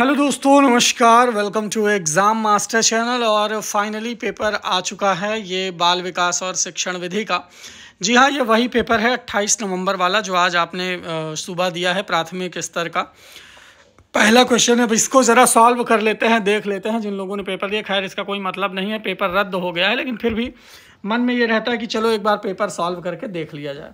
hello दोस्तों नमस्कार welcome to exam master channel और फाइनली पेपर आ चुका है ये बाल विकास और शिक्षण विधि का जी हाँ ये वही पेपर है 28 नवंबर वाला जो आज आपने सुबह दिया है प्राथमिक स्तर का पहला क्वेश्चन है अब इसको ज़रा सॉल्व कर लेते हैं देख लेते हैं जिन लोगों ने पेपर दिया खैर इसका कोई मतलब नहीं है पेपर रद्द हो गया है लेकिन फिर भी मन में ये रहता है कि चलो एक बार पेपर सॉल्व करके देख लिया जाए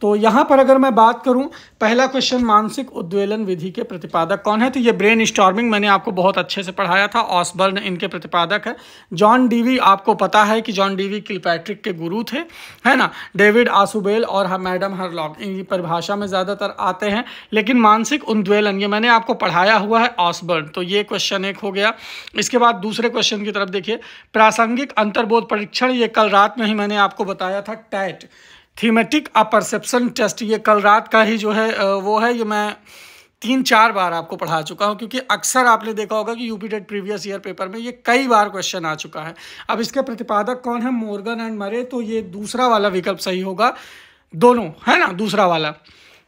तो यहाँ पर अगर मैं बात करूँ पहला क्वेश्चन मानसिक उद्वेलन विधि के प्रतिपादक कौन है तो ये ब्रेन स्टॉर्मिंग मैंने आपको बहुत अच्छे से पढ़ाया था ऑसबर्न इनके प्रतिपादक है जॉन डीवी आपको पता है कि जॉन डीवी किलपैट्रिक के गुरु थे है ना डेविड आसुबेल और हर मैडम हरलॉक इनकी परिभाषा में ज़्यादातर आते हैं लेकिन मानसिक उद्वेलन ये मैंने आपको पढ़ाया हुआ है ऑसबर्न तो ये क्वेश्चन एक हो गया इसके बाद दूसरे क्वेश्चन की तरफ देखिए प्रासंगिक अंतर्बोध परीक्षण ये कल रात में ही मैंने आपको बताया था टैट थीमेटिक अपरसेप्शन टेस्ट ये कल रात का ही जो है वो है ये मैं तीन चार बार आपको पढ़ा चुका हूँ क्योंकि अक्सर आपने देखा होगा कि UP TET previous year paper में ये कई बार क्वेश्चन आ चुका है अब इसके प्रतिपादक कौन है मोर्गन एंड मरे तो ये दूसरा वाला विकल्प सही होगा दोनों है ना दूसरा वाला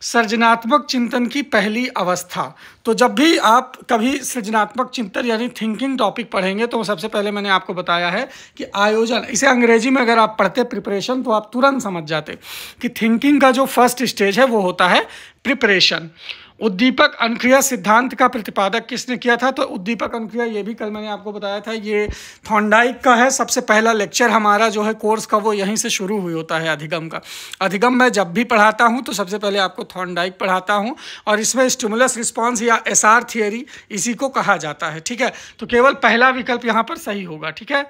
सृजनात्मक चिंतन की पहली अवस्था तो जब भी आप कभी सृजनात्मक चिंतन यानी थिंकिंग टॉपिक पढ़ेंगे तो सबसे पहले मैंने आपको बताया है कि आयोजन इसे अंग्रेजी में अगर आप पढ़ते प्रिपरेशन तो आप तुरंत समझ जाते कि थिंकिंग का जो फर्स्ट स्टेज है वो होता है प्रिपरेशन उद्दीपक अनुक्रिया सिद्धांत का प्रतिपादक किसने किया था तो उद्दीपक अनुक्रिया ये भी कल मैंने आपको बताया था ये थॉन्डाइक का है सबसे पहला लेक्चर हमारा जो है कोर्स का वो यहीं से शुरू हुई होता है अधिगम का अधिगम मैं जब भी पढ़ाता हूँ तो सबसे पहले आपको थॉन्डाइक पढ़ाता हूँ और इसमें स्टिमुलस रिस्पॉन्स या एस थियरी इसी को कहा जाता है ठीक है तो केवल पहला विकल्प यहाँ पर सही होगा ठीक है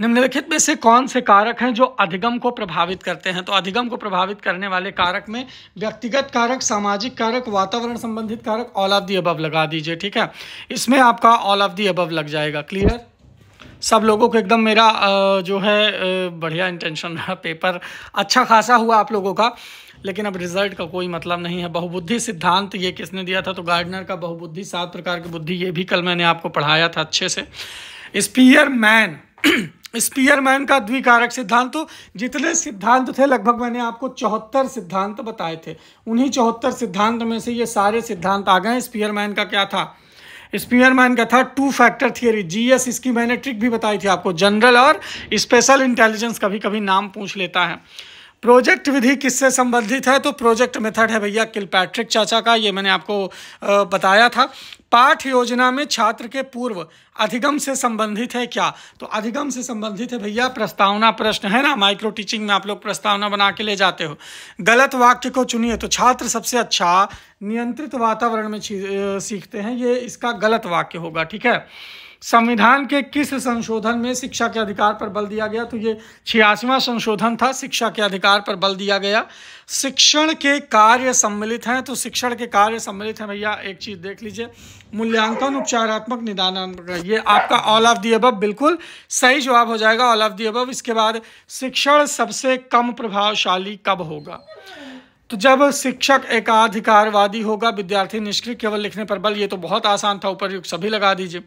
निम्नलिखित में से कौन से कारक हैं जो अधिगम को प्रभावित करते हैं तो अधिगम को प्रभावित करने वाले कारक में व्यक्तिगत कारक सामाजिक कारक वातावरण संबंधित कारक ऑल ऑफ दी अबव लगा दीजिए ठीक है इसमें आपका ऑल ऑफ दी अबव लग जाएगा क्लियर सब लोगों को एकदम मेरा जो है बढ़िया इंटेंशन रहा पेपर अच्छा खासा हुआ आप लोगों का लेकिन अब रिजल्ट का कोई मतलब नहीं है बहुबुद्धि सिद्धांत ये किसने दिया था तो गार्डनर का बहुबुद्धि सात प्रकार की बुद्धि ये भी कल मैंने आपको पढ़ाया था अच्छे से स्पीयर मैन स्पीयरमैन का द्विकारक सिद्धांत तो जितने सिद्धांत थे लगभग मैंने आपको चौहत्तर सिद्धांत बताए थे उन्हीं चौहत्तर सिद्धांत में से ये सारे सिद्धांत आ गए स्पीयरमैन का क्या था स्पीयरमैन का था टू फैक्टर थियोरी जीएस इसकी मैंने ट्रिक भी बताई थी आपको जनरल और स्पेशल इंटेलिजेंस कभी कभी नाम पूछ लेता है प्रोजेक्ट विधि किससे संबंधित है तो प्रोजेक्ट मेथड है भैया किलपैट्रिक चाचा का ये मैंने आपको बताया था पाठ योजना में छात्र के पूर्व अधिगम से संबंधित है क्या तो अधिगम से संबंधित है भैया प्रस्तावना प्रश्न है ना माइक्रो टीचिंग में आप लोग प्रस्तावना बना के ले जाते हो गलत वाक्य को चुनिए तो छात्र सबसे अच्छा नियंत्रित वातावरण में सीखते हैं ये इसका गलत वाक्य होगा ठीक है संविधान के किस संशोधन में शिक्षा के अधिकार पर बल दिया गया तो ये छियासवा संशोधन था शिक्षा के अधिकार पर बल दिया गया शिक्षण के कार्य सम्मिलित हैं तो शिक्षण के कार्य सम्मिलित हैं भैया एक चीज़ देख लीजिए मूल्यांकन उपचारात्मक निदान ये आपका ऑल ऑफ दी अबव बिल्कुल सही जवाब हो जाएगा ऑल ऑफ दी अबव इसके बाद शिक्षण सबसे कम प्रभावशाली कब होगा तो जब शिक्षक एकाधिकारवादी होगा विद्यार्थी निष्क्रिय केवल लिखने पर बल ये तो बहुत आसान था ऊपर सभी लगा दीजिए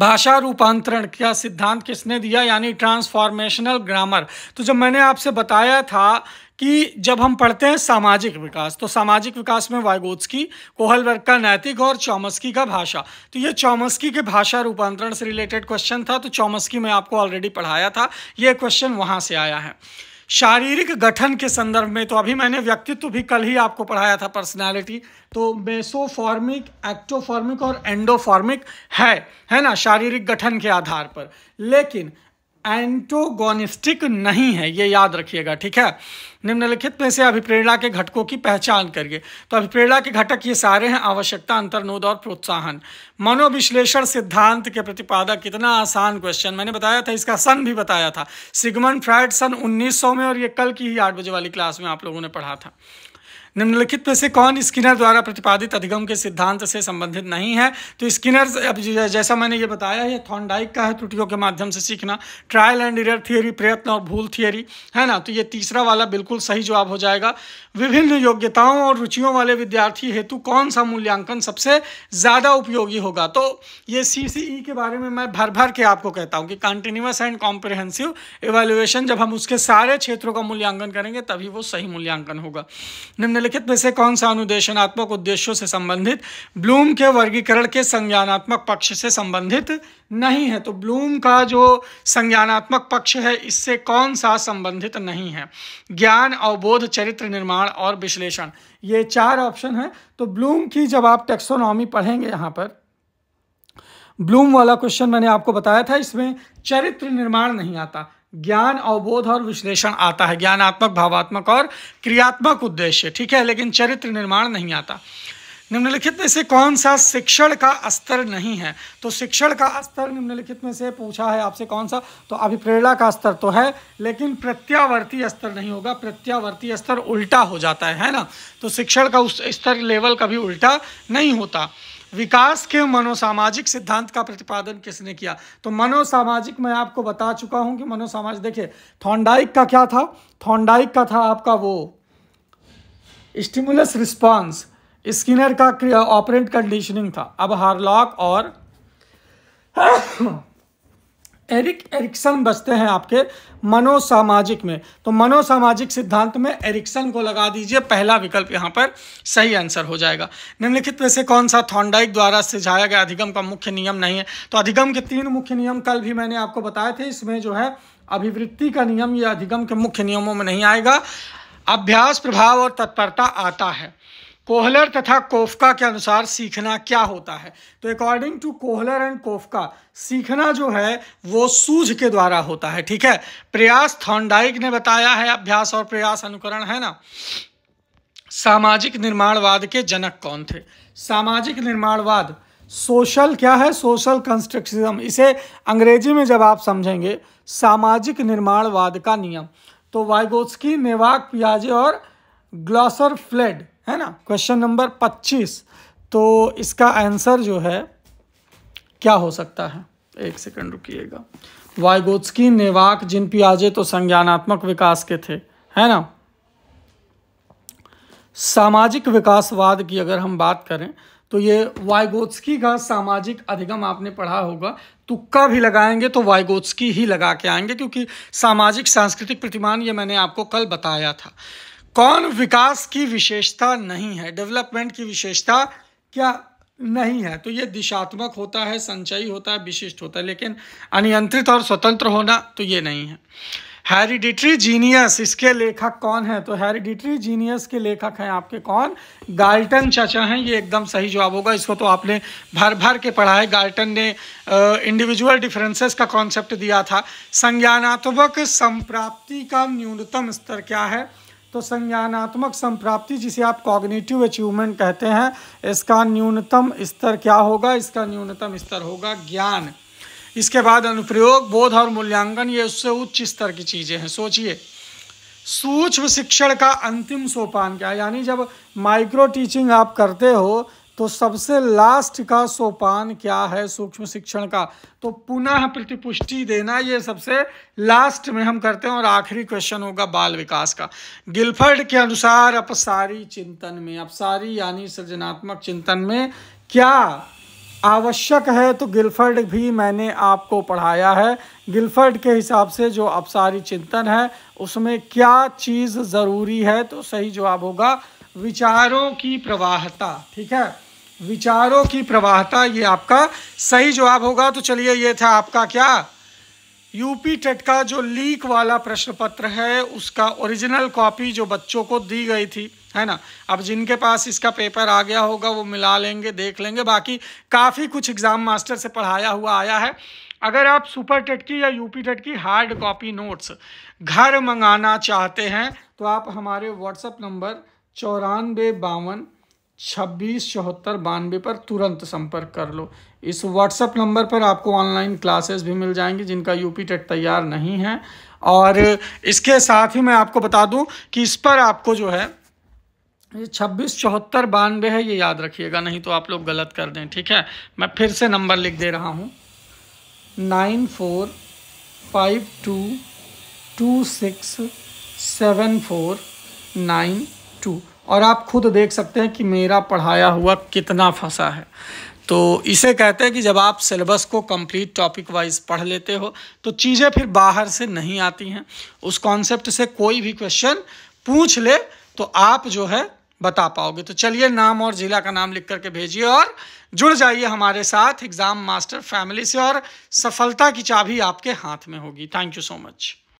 भाषा रूपांतरण क्या सिद्धांत किसने दिया यानी ट्रांसफॉर्मेशनल ग्रामर तो जब मैंने आपसे बताया था कि जब हम पढ़ते हैं सामाजिक विकास तो सामाजिक विकास में वायगोत्सकी कोहलवर्ग का नैतिक और चौमस्की का भाषा तो ये चौमस्की के भाषा रूपांतरण से रिलेटेड क्वेश्चन था तो चौमस्की में आपको ऑलरेडी पढ़ाया था ये क्वेश्चन वहाँ से आया है शारीरिक गठन के संदर्भ में तो अभी मैंने व्यक्तित्व भी कल ही आपको पढ़ाया था पर्सनालिटी तो मेसोफॉर्मिक एक्टोफॉर्मिक और एंडोफॉर्मिक है है ना शारीरिक गठन के आधार पर लेकिन एंटोगोनिस्टिक नहीं है ये याद रखिएगा ठीक है निम्नलिखित में से अभिप्रेरणा के घटकों की पहचान करिए तो अभिप्रेरणा के घटक ये सारे हैं आवश्यकता अंतर्नोद और प्रोत्साहन मनोविश्लेषण सिद्धांत के प्रतिपादक कितना आसान क्वेश्चन मैंने बताया था इसका सन भी बताया था सिगमन फ्राइड सन 1900 में और ये कल की ही आठ बजे वाली क्लास में आप लोगों ने पढ़ा था निम्नलिखित में से कौन स्किनर द्वारा प्रतिपादित अधिगम के सिद्धांत से संबंधित नहीं है तो स्किनर अब जैसा मैंने ये बताया ये थॉन्डाइक का है त्रुटियों के माध्यम से सीखना ट्रायल एंड इरर थियोरी प्रयत्न और भूल थियोरी है ना तो ये तीसरा वाला बिल्कुल सही जवाब हो जाएगा विभिन्न योग्यताओं और रुचियों वाले विद्यार्थी हेतु कौन सा मूल्यांकन सबसे ज़्यादा उपयोगी होगा तो ये सी e के बारे में मैं भर भर के आपको कहता हूँ कि कंटिन्यूस एंड कॉम्प्रिहेंसिव एवेल्युएशन जब हम उसके सारे क्षेत्रों का मूल्यांकन करेंगे तभी वो सही मूल्यांकन होगा निम्नलिखित में से कौन सा अनुदेशनात्मक उद्देश्यों से संबंधित ब्लूम के वर्गीकरण के संज्ञानात्मक पक्ष से संबंधित नहीं है तो ब्लूम का जो संज्ञानात्मक पक्ष है इससे कौन सा संबंधित नहीं है ज्ञान अवबोध चरित्र निर्माण और विश्लेषण ये चार ऑप्शन है तो ब्लूम की जब आप टेक्सोनॉमी पढ़ेंगे यहाँ पर ब्लूम वाला क्वेश्चन मैंने आपको बताया था इसमें चरित्र निर्माण नहीं आता ज्ञान अवबोध और विश्लेषण आता है ज्ञानात्मक भावात्मक और क्रियात्मक उद्देश्य ठीक है लेकिन चरित्र निर्माण नहीं आता निम्नलिखित में से कौन सा शिक्षण का स्तर नहीं है तो शिक्षण का स्तर निम्नलिखित में से पूछा है आपसे कौन सा तो अभिप्रेरणा का स्तर तो है लेकिन प्रत्यावर्ती स्तर नहीं होगा प्रत्यावर्ती स्तर उल्टा हो जाता है है ना तो शिक्षण का उस स्तर लेवल कभी उल्टा नहीं होता विकास के मनोसामाजिक सिद्धांत का प्रतिपादन किसने किया तो मनोसामाजिक मैं आपको बता चुका हूं कि मनोसामाजिक देखिए थॉन्डाइक का क्या था थॉन्डाइक का था आपका वो स्टिमुलस रिस्पांस स्किनर का ऑपरेंट कंडीशनिंग था अब हार्लॉक और एरिक एरिक्सन बचते हैं आपके मनोसामाजिक में तो मनोसामाजिक सिद्धांत में एरिक्सन को लगा दीजिए पहला विकल्प यहाँ पर सही आंसर हो जाएगा निम्नलिखित में से कौन सा थॉन्डाइक द्वारा सिझाया गया अधिगम का मुख्य नियम नहीं है तो अधिगम के तीन मुख्य नियम कल भी मैंने आपको बताए थे इसमें जो है अभिवृत्ति का नियम यह अधिगम के मुख्य नियमों में नहीं आएगा अभ्यास प्रभाव और तत्परता आता है कोहलर तथा कोफका के अनुसार सीखना क्या होता है तो according to Kohler and Koffka सीखना जो है वो सूझ के द्वारा होता है ठीक है प्रयास थॉन्डाइक ने बताया है अभ्यास और प्रयास अनुकरण है ना सामाजिक निर्माणवाद के जनक कौन थे सामाजिक निर्माणवाद सोशल क्या है सोशल कंस्ट्रक्शिज्म इसे अंग्रेजी में जब आप समझेंगे सामाजिक निर्माणवाद का नियम तो वाइगोस्की नेवाक पियाजे और ग्लॉसर फ्लेड है ना क्वेश्चन नंबर पच्चीस तो इसका आंसर जो है क्या हो सकता है एक सेकंड रुकिएगा वाइगोत्सकी नेवाक जिन पियाजे तो संज्ञानात्मक विकास के थे है ना सामाजिक विकासवाद की अगर हम बात करें तो ये वाइगोत्सकी का सामाजिक अधिगम आपने पढ़ा होगा तुक्का भी लगाएंगे तो वाइगोत्सकी ही लगा के आएंगे क्योंकि सामाजिक सांस्कृतिक प्रतिमान ये मैंने आपको कल बताया था कौन विकास की विशेषता नहीं है डेवलपमेंट की विशेषता क्या नहीं है तो ये दिशात्मक होता है संचयी होता है विशिष्ट होता है लेकिन अनियंत्रित और स्वतंत्र होना तो ये नहीं है हेरिडिटरी जीनियस इसके लेखक कौन है तो हेरिडिटरी जीनियस के लेखक हैं आपके कौन गाल्टन चाचा हैं ये एकदम सही जवाब होगा इसको तो आपने भर भर के पढ़ा है गाल्टन ने इंडिविजुअल डिफरेंसेस का कॉन्सेप्ट दिया था संज्ञानात्मक संप्राप्ति का न्यूनतम स्तर क्या है तो संज्ञानात्मक संप्राप्ति जिसे आप कॉग्निटिव अचीवमेंट कहते हैं इसका न्यूनतम स्तर क्या होगा इसका न्यूनतम स्तर होगा ज्ञान इसके बाद अनुप्रयोग बोध और मूल्यांकन ये उससे उच्च स्तर की चीज़ें हैं सोचिए सूक्ष्म शिक्षण का अंतिम सोपान क्या यानी जब माइक्रो टीचिंग आप करते हो तो सबसे लास्ट का सोपान क्या है सूक्ष्म शिक्षण का तो पुनः प्रतिपुष्टि देना ये सबसे लास्ट में हम करते हैं और आखिरी क्वेश्चन होगा बाल विकास का गिलफर्ड के अनुसार अपसारी चिंतन में अपसारी यानी सृजनात्मक चिंतन में क्या आवश्यक है तो गिलफर्ड भी मैंने आपको पढ़ाया है गिलफर्ड के हिसाब से जो अपसारी चिंतन है उसमें क्या चीज़ ज़रूरी है तो सही जवाब होगा विचारों की प्रवाहता ठीक है विचारों की प्रवाहता ये आपका सही जवाब होगा तो चलिए ये था आपका क्या यूपी टेट का जो लीक वाला प्रश्न पत्र है उसका ओरिजिनल कॉपी जो बच्चों को दी गई थी है ना अब जिनके पास इसका पेपर आ गया होगा वो मिला लेंगे देख लेंगे बाकी काफ़ी कुछ एग्ज़ाम मास्टर से पढ़ाया हुआ आया है अगर आप सुपर टेट की या यूपी टेट की हार्ड कॉपी नोट्स घर मंगाना चाहते हैं तो आप हमारे व्हाट्सएप नंबर चौरानवे बावन छब्बीस चौहत्तर बानवे पर तुरंत संपर्क कर लो इस व्हाट्सएप नंबर पर आपको ऑनलाइन क्लासेस भी मिल जाएंगी जिनका यूपी टेट e तैयार नहीं है और इसके साथ ही मैं आपको बता दूं कि इस पर आपको जो है ये छब्बीस चौहत्तर बानवे है ये याद रखिएगा नहीं तो आप लोग गलत कर दें ठीक है मैं फिर से नंबर लिख दे रहा हूँ nine four five two two six seven four nine two और आप खुद देख सकते हैं कि मेरा पढ़ाया हुआ कितना फंसा है तो इसे कहते हैं कि जब आप सिलेबस को कंप्लीट टॉपिक वाइज पढ़ लेते हो तो चीज़ें फिर बाहर से नहीं आती हैं उस कॉन्सेप्ट से कोई भी क्वेश्चन पूछ ले तो आप जो है बता पाओगे तो चलिए नाम और ज़िला का नाम लिख करके भेजिए और जुड़ जाइए हमारे साथ एग्ज़ाम मास्टर फैमिली से और सफलता की चाबी आपके हाथ में होगी थैंक यू सो मच